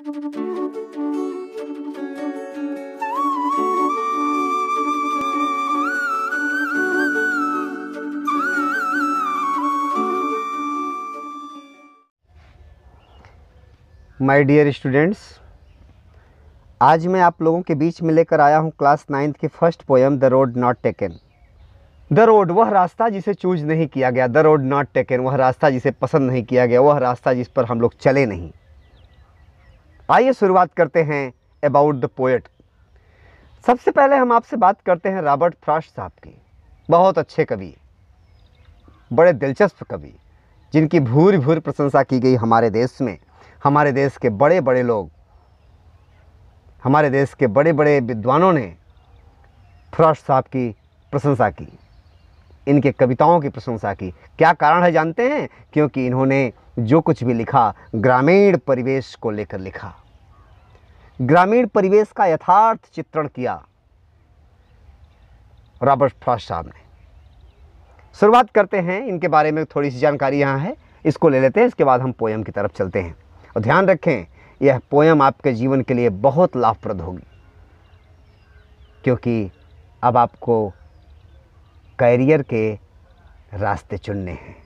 my dear students आज मैं आप लोगों के बीच में लेकर आया हूं क्लास नाइन्थ की first poem the road not taken the road वह रास्ता जिसे चूज नहीं किया गया द रोड नॉट टेकन वह रास्ता जिसे पसंद नहीं किया गया वह रास्ता जिस पर हम लोग चले नहीं आइए शुरुआत करते हैं अबाउट द पोएट सबसे पहले हम आपसे बात करते हैं रॉबर्ट फ्रास्ट साहब की बहुत अच्छे कवि बड़े दिलचस्प कवि जिनकी भूर भूर प्रशंसा की गई हमारे देश में हमारे देश के बड़े बड़े लोग हमारे देश के बड़े बड़े विद्वानों ने फ्रास्ट साहब की प्रशंसा की इनके कविताओं की प्रशंसा की क्या कारण है जानते हैं क्योंकि इन्होंने जो कुछ भी लिखा ग्रामीण परिवेश को लेकर लिखा ग्रामीण परिवेश का यथार्थ चित्रण किया रॉबर्ट फ्रॉस्ट साहब ने शुरुआत करते हैं इनके बारे में थोड़ी सी जानकारी यहाँ है इसको ले लेते हैं इसके बाद हम पोयम की तरफ चलते हैं और ध्यान रखें यह पोयम आपके जीवन के लिए बहुत लाभप्रद होगी क्योंकि अब आपको कैरियर के रास्ते चुनने हैं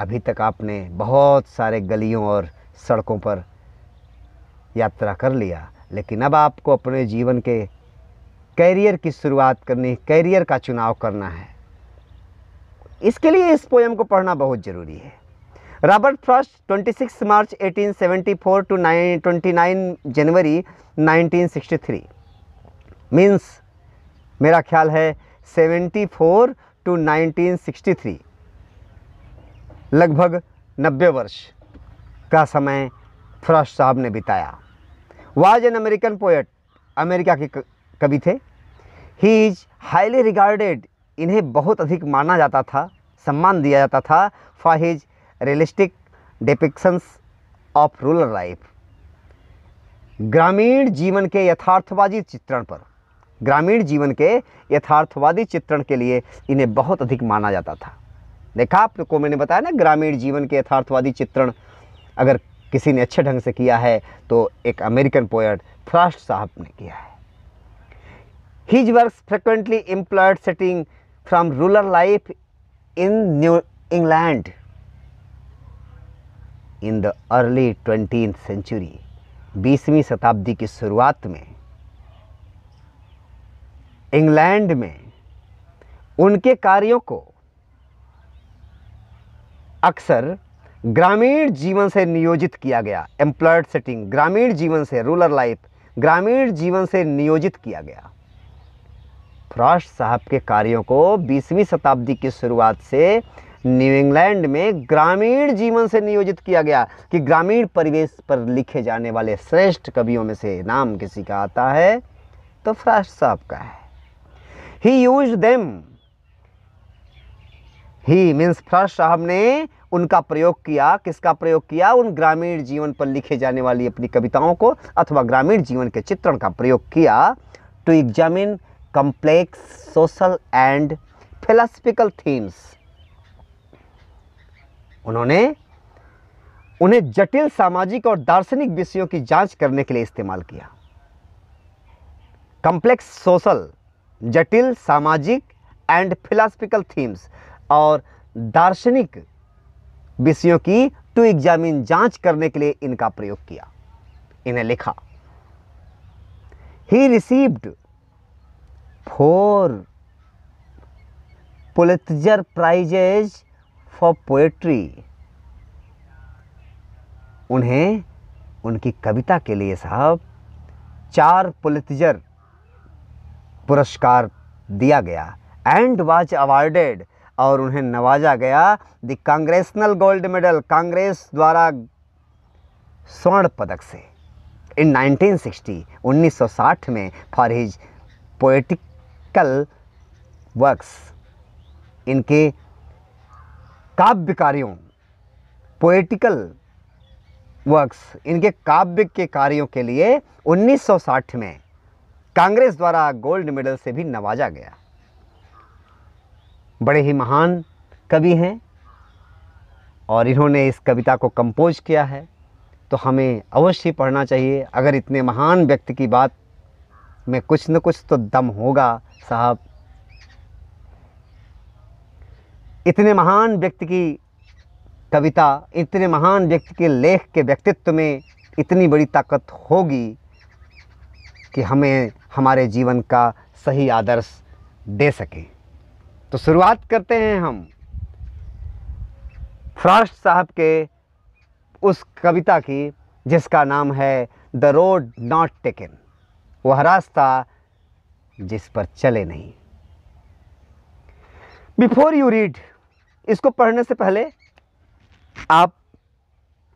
अभी तक आपने बहुत सारे गलियों और सड़कों पर यात्रा कर लिया लेकिन अब आपको अपने जीवन के कैरियर की शुरुआत करनी कैरियर का चुनाव करना है इसके लिए इस पोएम को पढ़ना बहुत ज़रूरी है रॉबर्ट फ्रॉस्ट 26 मार्च 1874 टू 29 जनवरी 1963 मींस मेरा ख्याल है 74 टू 1963 लगभग 90 वर्ष का समय फ्रॉस्ट साहब ने बिताया was an American poet America के कवि थे ही इज हाईली रिगार्डेड इन्हें बहुत अधिक माना जाता था सम्मान दिया जाता था for his realistic depictions of rural life ग्रामीण जीवन के यथार्थवादी चित्रण पर ग्रामीण जीवन के यथार्थवादी चित्रण के लिए इन्हें बहुत अधिक माना जाता था देखा आप लोग को मैंने बताया ना ग्रामीण जीवन के यथार्थवादी चित्रण अगर किसी ने अच्छे ढंग से किया है तो एक अमेरिकन पोएट फ्रास्ट साहब ने किया है his work frequently employed setting from rural life in New England in the early twenty century बीसवीं शताब्दी की शुरुआत में इंग्लैंड में उनके कार्यों को अक्सर ग्रामीण जीवन से नियोजित किया गया एम्प्लॉयड सेटिंग ग्रामीण जीवन से रूरल लाइफ ग्रामीण जीवन से नियोजित किया गया फ्रॉस्ट साहब के कार्यों को 20वीं शताब्दी की शुरुआत से न्यू इंग्लैंड में ग्रामीण जीवन से नियोजित किया गया कि ग्रामीण परिवेश पर लिखे जाने वाले श्रेष्ठ कवियों में से नाम किसी का आता है तो फ्रॉस्ट साहब का है he use them he means Frost ने उनका प्रयोग किया किसका प्रयोग किया उन ग्रामीण जीवन पर लिखे जाने वाली अपनी कविताओं को अथवा ग्रामीण जीवन के चित्रण का प्रयोग किया to examine complex social and philosophical themes उन्होंने उन्हें जटिल सामाजिक और दार्शनिक विषयों की जांच करने के लिए इस्तेमाल किया कम्प्लेक्स सोशल जटिल सामाजिक एंड फिलोसफिकल थीम्स और दार्शनिक विषयों की टू एग्जामिन जांच करने के लिए इनका प्रयोग किया इन्हें लिखा he received four Pulitzer prizes for poetry उन्हें उनकी कविता के लिए साहब चार पुलितजर पुरस्कार दिया गया एंड वाज अवार्डेड और उन्हें नवाजा गया the Congressional gold medal Congress द्वारा स्वर्ण पदक से इन 1960 1960 में फॉर हिज पोएटिकल वर्क्स इनके काव्य कार्यों पोएटिकल वर्क्स इनके काव्य के कार्यों के लिए 1960 में कांग्रेस द्वारा गोल्ड मेडल से भी नवाजा गया बड़े ही महान कवि हैं और इन्होंने इस कविता को कंपोज किया है तो हमें अवश्य पढ़ना चाहिए अगर इतने महान व्यक्ति की बात में कुछ न कुछ तो दम होगा साहब इतने महान व्यक्ति की कविता इतने महान व्यक्ति के लेख के व्यक्तित्व में इतनी बड़ी ताकत होगी कि हमें हमारे जीवन का सही आदर्श दे सकें तो शुरुआत करते हैं हम फ्रॉस्ट साहब के उस कविता की जिसका नाम है द रोड नॉट टेकन वह रास्ता जिस पर चले नहीं बिफोर यू रीड इसको पढ़ने से पहले आप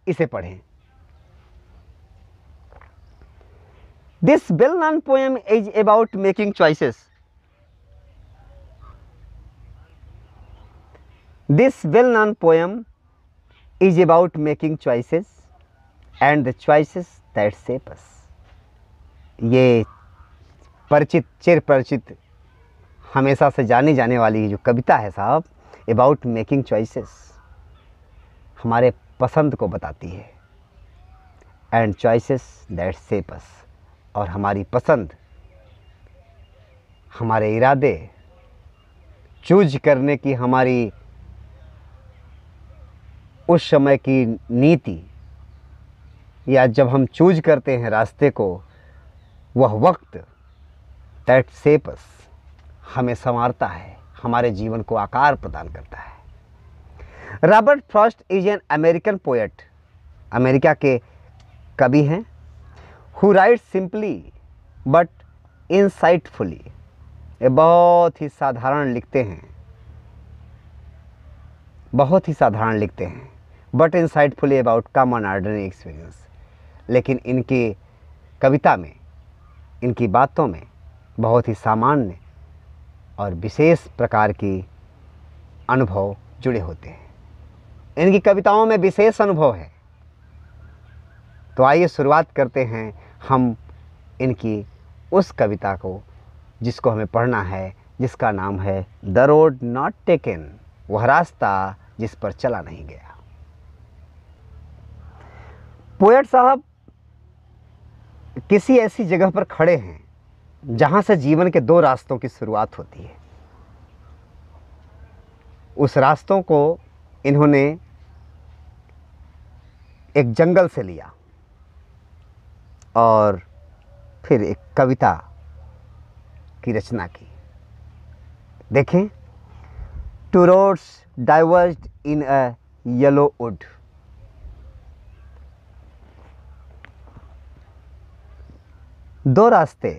इसे पढ़ें this well known poem is about making choices this well known poem is about making choices and the choices that shapes ये परिचित चिर परिचित हमेशा से जानी जाने वाली जो कविता है साहब अबाउट मेकिंग चॉइसेस हमारे पसंद को बताती है एंड चॉइसेस दैट सेपस और हमारी पसंद हमारे इरादे चूज करने की हमारी उस समय की नीति या जब हम चूज करते हैं रास्ते को वह वक्त दैट सेपस हमें संवारता है हमारे जीवन को आकार प्रदान करता है Robert Frost is an American poet America के कवि हैं who write simply but insightfully ये बहुत ही साधारण लिखते हैं बहुत ही साधारण लिखते हैं but insightfully about common ordinary experience लेकिन इनकी कविता में इनकी बातों में बहुत ही सामान्य और विशेष प्रकार की अनुभव जुड़े होते हैं इनकी कविताओं में विशेष अनुभव है तो आइए शुरुआत करते हैं हम इनकी उस कविता को जिसको हमें पढ़ना है जिसका नाम है द रोड नॉट टेकन वह रास्ता जिस पर चला नहीं गया पोएट साहब किसी ऐसी जगह पर खड़े हैं जहाँ से जीवन के दो रास्तों की शुरुआत होती है उस रास्तों को इन्होंने एक जंगल से लिया और फिर एक कविता की रचना की देखें two roads diverge in a yellow wood दो रास्ते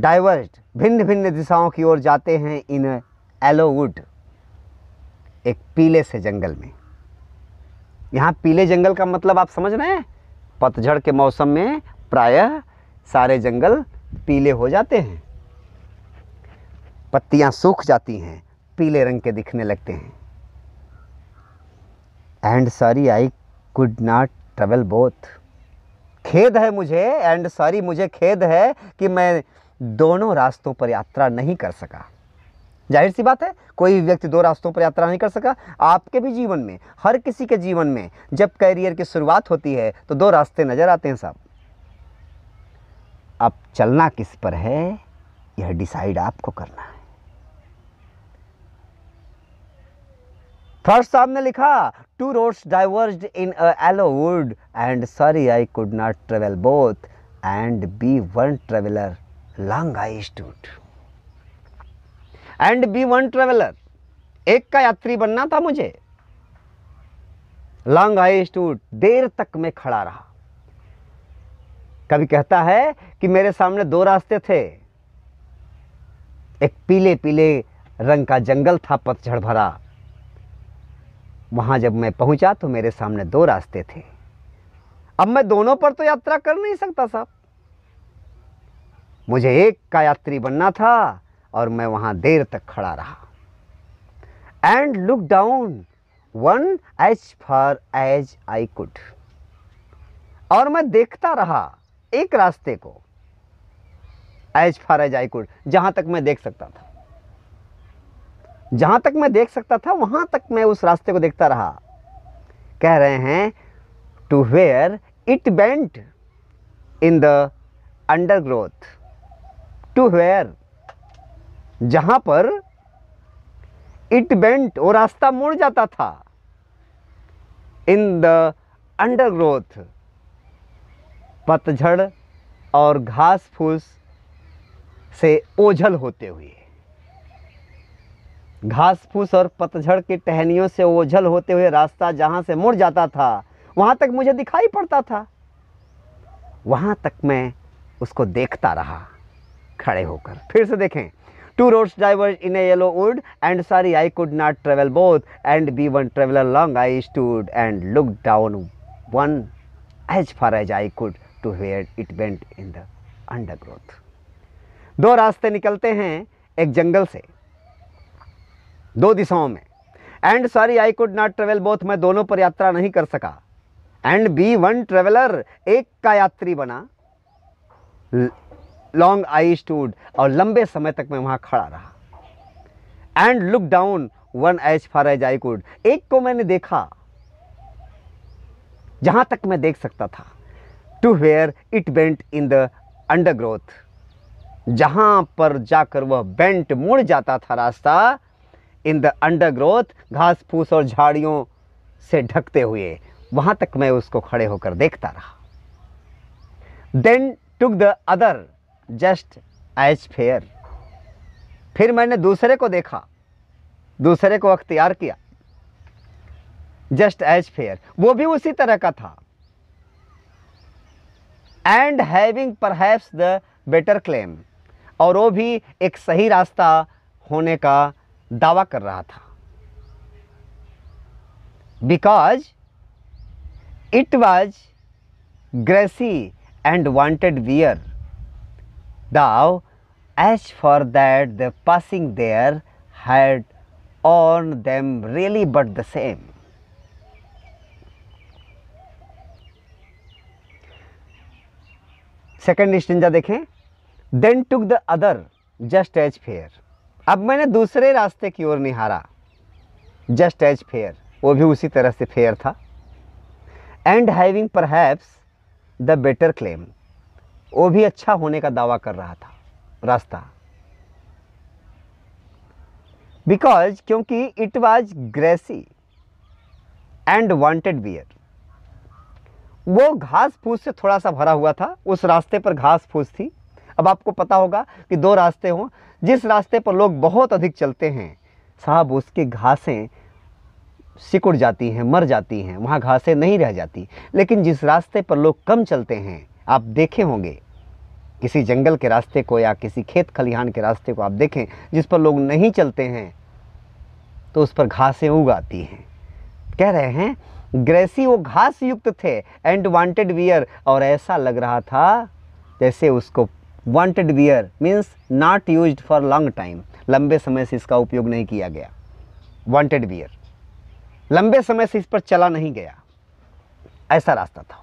डाइवर्ज भिन्न भिन्न दिशाओं की ओर जाते हैं इन एलोवुड एक पीले से जंगल में यहाँ पीले जंगल का मतलब आप समझ रहे हैं पतझड़ के मौसम में प्रायः सारे जंगल पीले हो जाते हैं पत्तियाँ सूख जाती हैं पीले रंग के दिखने लगते हैं and sorry I could not travel both खेद है मुझे एंड सॉरी मुझे खेद है कि मैं दोनों रास्तों पर यात्रा नहीं कर सका जाहिर सी बात है कोई व्यक्ति दो रास्तों पर यात्रा नहीं कर सका आपके भी जीवन में हर किसी के जीवन में जब करियर की शुरुआत होती है तो दो रास्ते नज़र आते हैं साहब अब चलना किस पर है यह डिसाइड आपको करना है फर्स्ट साहब ने लिखा two roads diverge in yellow wood and sorry I could not travel both and be one traveller long I stood and be one traveller एक का यात्री बनना था मुझे लॉन्ग आई स्टूड देर तक मैं खड़ा रहा कभी कहता है कि मेरे सामने दो रास्ते थे एक पीले पीले रंग का जंगल था पतझड़ भरा वहाँ जब मैं पहुँचा तो मेरे सामने दो रास्ते थे अब मैं दोनों पर तो यात्रा कर नहीं सकता साहब मुझे एक का यात्री बनना था और मैं वहाँ देर तक खड़ा रहा and look down one as far as I could और मैं देखता रहा एक रास्ते को as far as I could जहाँ तक मैं देख सकता था जहाँ तक मैं देख सकता था वहाँ तक मैं उस रास्ते को देखता रहा कह रहे हैं to where it bent in the undergrowth to where जहाँ पर इट बेंट वो रास्ता मुड़ जाता था इन द अंडरग्रोथ पतझड़ और घास फूस से ओझल होते हुए घास फूस और पतझड़ की टहनियों से ओझल होते हुए रास्ता जहाँ से मुड़ जाता था वहाँ तक मुझे दिखाई पड़ता था वहाँ तक मैं उसको देखता रहा खड़े होकर फिर से देखें two roads diverge in a yellow wood and sorry I could not travel both and be one traveller long I stood and look down one as far as I could to where it bent in the undergrowth दो रास्ते निकलते हैं एक जंगल से दो दिशाओं में and sorry I could not travel both मैं दोनों पर यात्रा नहीं कर सका एंड बी वन ट्रेवलर एक का यात्री बना लॉन्ग आई स्टूड और लंबे समय तक मैं वहाँ खड़ा रहा and look down one as far as I could एक को मैंने देखा जहाँ तक मैं देख सकता था to where it bent in the undergrowth जहाँ पर जाकर वह बेंट मुड़ जाता था रास्ता इन द अंडरग्रोथ घास फूस और झाड़ियों से ढकते हुए वहां तक मैं उसको खड़े होकर देखता रहा then took the other just as fair फिर मैंने दूसरे को देखा दूसरे को अख्तियार किया जस्ट एज फेयर वो भी उसी तरह का था and having perhaps the better claim और वो भी एक सही रास्ता होने का दावा कर रहा था because it was grassy and wanted wear though as for that the passing there had worn them really but the same second stanza देखें then took the other just as fair अब मैंने दूसरे रास्ते की ओर निहारा जस्ट एज फेयर वो भी उसी तरह से फेयर था and having perhaps the better claim वो भी अच्छा होने का दावा कर रहा था रास्ता बिकॉज क्योंकि it was grassy and wanted wear वो घास फूस से थोड़ा सा भरा हुआ था उस रास्ते पर घास फूस थी अब आपको पता होगा कि दो रास्ते हों जिस रास्ते पर लोग बहुत अधिक चलते हैं साहब उसकी घासें सिकुड़ जाती हैं मर जाती हैं वहाँ घासें नहीं रह जाती लेकिन जिस रास्ते पर लोग कम चलते हैं आप देखे होंगे किसी जंगल के रास्ते को या किसी खेत खलिहान के रास्ते को आप देखें जिस पर लोग नहीं चलते हैं तो उस पर घासें उग आती हैं कह रहे हैं ग्रेसी वो घास युक्त थे एंड वांटेड वियर और ऐसा लग रहा था जैसे उसको wanted wear means not use for long time लंबे समय से इसका उपयोग नहीं किया गया वांटेड वियर लंबे समय से इस पर चला नहीं गया ऐसा रास्ता था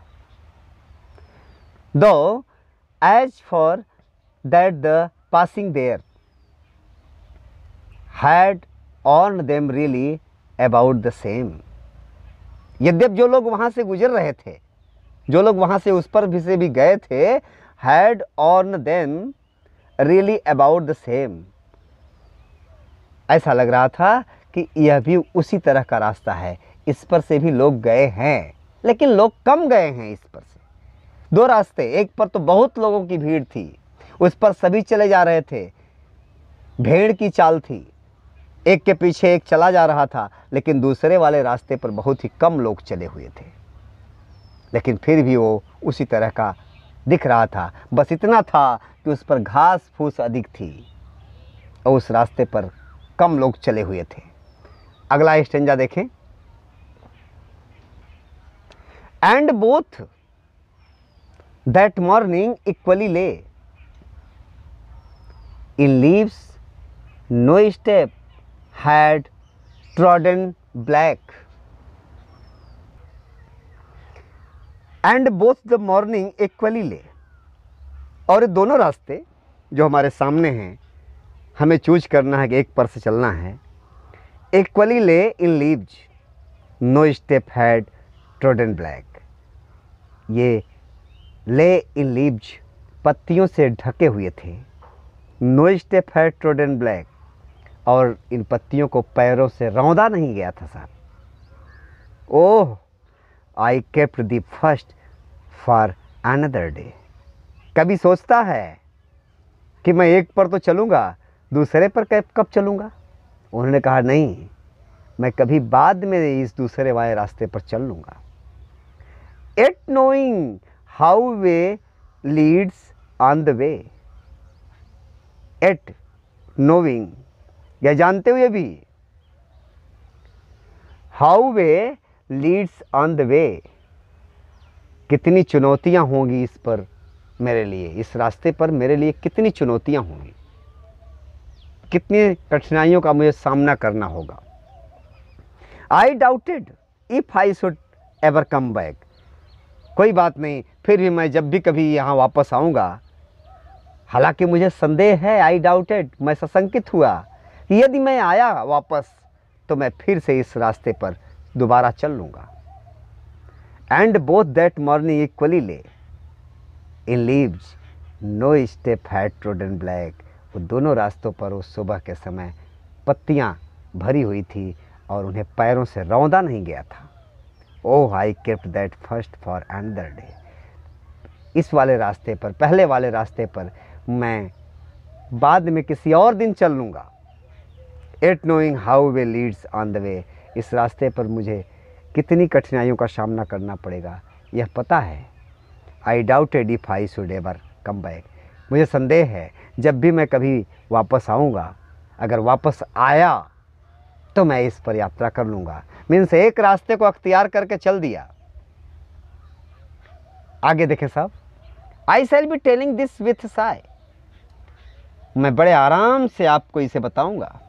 though as for that the passing there had worn them really about the same यद्यप जो लोग वहाँ से गुजर रहे थे जो लोग वहाँ से उस पर भी से भी गए थे had worn then really about the same ऐसा लग रहा था कि यह भी उसी तरह का रास्ता है इस पर से भी लोग गए हैं लेकिन लोग कम गए हैं इस पर से दो रास्ते एक पर तो बहुत लोगों की भीड़ थी उस पर सभी चले जा रहे थे भेड़ की चाल थी एक के पीछे एक चला जा रहा था लेकिन दूसरे वाले रास्ते पर बहुत ही कम लोग चले हुए थे लेकिन फिर भी वो उसी तरह का दिख रहा था बस इतना था कि उस पर घास फूस अधिक थी और उस रास्ते पर कम लोग चले हुए थे अगला स्टेंजा देखें and both that morning equally lay in leaves no step had trodden black and both the morning equally lay और दोनों रास्ते जो हमारे सामने हैं हमें चूज करना है कि एक पर से चलना है equally lay in leaves no step had trodden black ये ले इन लीव्स पत्तियों से ढके हुए थे no step had trodden black और इन पत्तियों को पैरों से रौंदा नहीं गया था साहब oh I kept the first for another day कभी सोचता है कि मैं एक पर तो चलूँगा दूसरे पर कब कब चलूँगा उन्होंने कहा नहीं मैं कभी बाद में इस दूसरे वाले रास्ते पर चल लूँगा yet knowing how way leads on the way yet knowing या जानते हुए भी how way leads on the way कितनी चुनौतियां होंगी इस पर मेरे लिए इस रास्ते पर मेरे लिए कितनी चुनौतियां होंगी कितनी कठिनाइयों का मुझे सामना करना होगा I doubted if I should ever come back कोई बात नहीं फिर भी मैं जब भी कभी यहाँ वापस आऊँगा हालांकि मुझे संदेह है आई डाउटेड मैं सशंकित हुआ यदि मैं आया वापस तो मैं फिर से इस रास्ते पर दोबारा चल लूँगा and both that morning equally lay in leaves no step had and black वो दोनों रास्तों पर उस सुबह के समय पत्तियाँ भरी हुई थी और उन्हें पैरों से रौंदा नहीं गया था oh I kept that first for another day इस वाले रास्ते पर पहले वाले रास्ते पर मैं बाद में किसी और दिन चल लूँगा yet knowing how way leads on the way इस रास्ते पर मुझे कितनी कठिनाइयों का सामना करना पड़ेगा यह पता है I doubted if I should ever come back मुझे संदेह है जब भी मैं कभी वापस आऊँगा अगर वापस आया तो मैं इस पर यात्रा कर लूँगा मीन्स एक रास्ते को अख्तियार करके चल दिया आगे देखें साहब I shall be telling this with sigh मैं बड़े आराम से आपको इसे बताऊंगा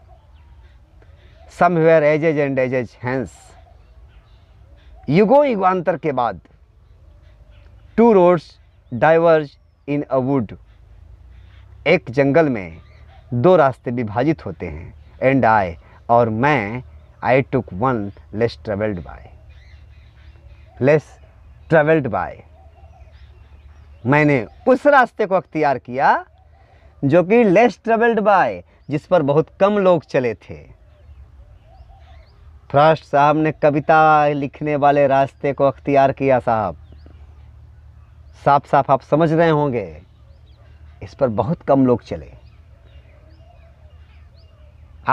somewhere ages and ages hence युगो युगांतर के बाद two roads diverge in a wood एक जंगल में दो रास्ते विभाजित होते हैं एंड आई और मैं I took one less travelled by less travelled by मैंने उस रास्ते को अख्तियार किया जो कि लेस ट्रेवल्ड बाय जिस पर बहुत कम लोग चले थे फ्रास्ट साहब ने कविता लिखने वाले रास्ते को अख्तियार किया साहब साफ साफ आप समझ रहे होंगे इस पर बहुत कम लोग चले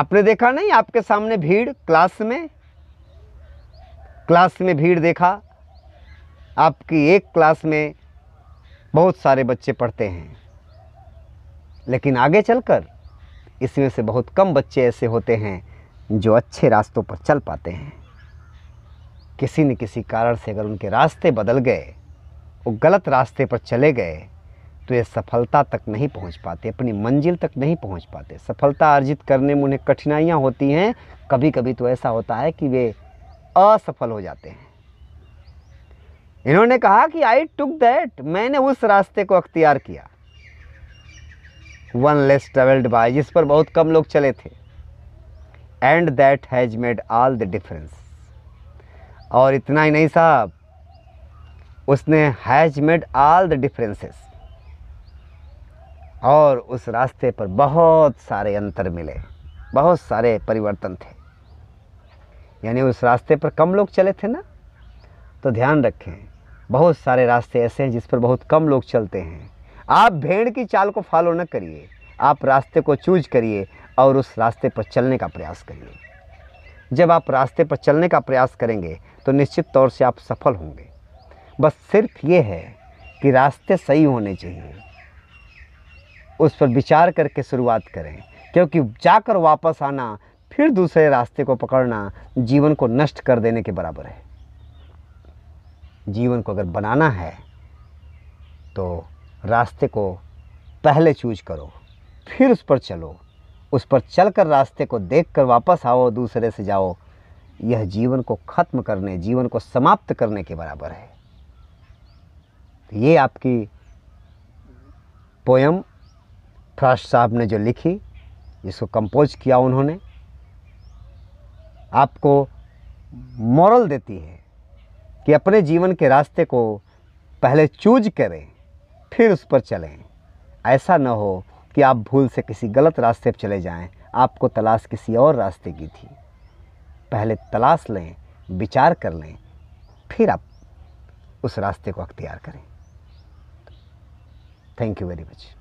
आपने देखा नहीं आपके सामने भीड़ क्लास में क्लास में भीड़ देखा आपकी एक क्लास में बहुत सारे बच्चे पढ़ते हैं लेकिन आगे चलकर इसमें से बहुत कम बच्चे ऐसे होते हैं जो अच्छे रास्तों पर चल पाते हैं किसी न किसी कारण से अगर उनके रास्ते बदल गए वो गलत रास्ते पर चले गए तो ये सफलता तक नहीं पहुंच पाते अपनी मंजिल तक नहीं पहुंच पाते सफलता अर्जित करने में उन्हें कठिनाइयाँ होती हैं कभी कभी तो ऐसा होता है कि वे असफल हो जाते हैं इन्होंने कहा कि आई टुक दैट मैंने उस रास्ते को अख्तियार किया वन लेस ट्रेवल्ड बाय जिस पर बहुत कम लोग चले थे and that has made all the difference और इतना ही नहीं साहब उसने has made all the differences और उस रास्ते पर बहुत सारे अंतर मिले बहुत सारे परिवर्तन थे यानी उस रास्ते पर कम लोग चले थे ना तो ध्यान रखें बहुत सारे रास्ते ऐसे हैं जिस पर बहुत कम लोग चलते हैं आप भेड़ की चाल को फॉलो न करिए आप रास्ते को चूज करिए और उस रास्ते पर चलने का प्रयास करिए जब आप रास्ते पर चलने का प्रयास करेंगे तो निश्चित तौर से आप सफल होंगे बस सिर्फ ये है कि रास्ते सही होने चाहिए उस पर विचार करके शुरुआत करें क्योंकि जाकर वापस आना फिर दूसरे रास्ते को पकड़ना जीवन को नष्ट कर देने के बराबर है जीवन को अगर बनाना है तो रास्ते को पहले चूज करो फिर उस पर चलो उस पर चलकर रास्ते को देखकर वापस आओ दूसरे से जाओ यह जीवन को ख़त्म करने जीवन को समाप्त करने के बराबर है तो ये आपकी पोयम फ्रास्ट साहब ने जो लिखी जिसको कंपोज किया उन्होंने आपको मॉरल देती है कि अपने जीवन के रास्ते को पहले चूज करें फिर उस पर चलें ऐसा न हो कि आप भूल से किसी गलत रास्ते पर चले जाएं, आपको तलाश किसी और रास्ते की थी पहले तलाश लें विचार कर लें फिर आप उस रास्ते को अख्तियार करें थैंक यू वेरी मच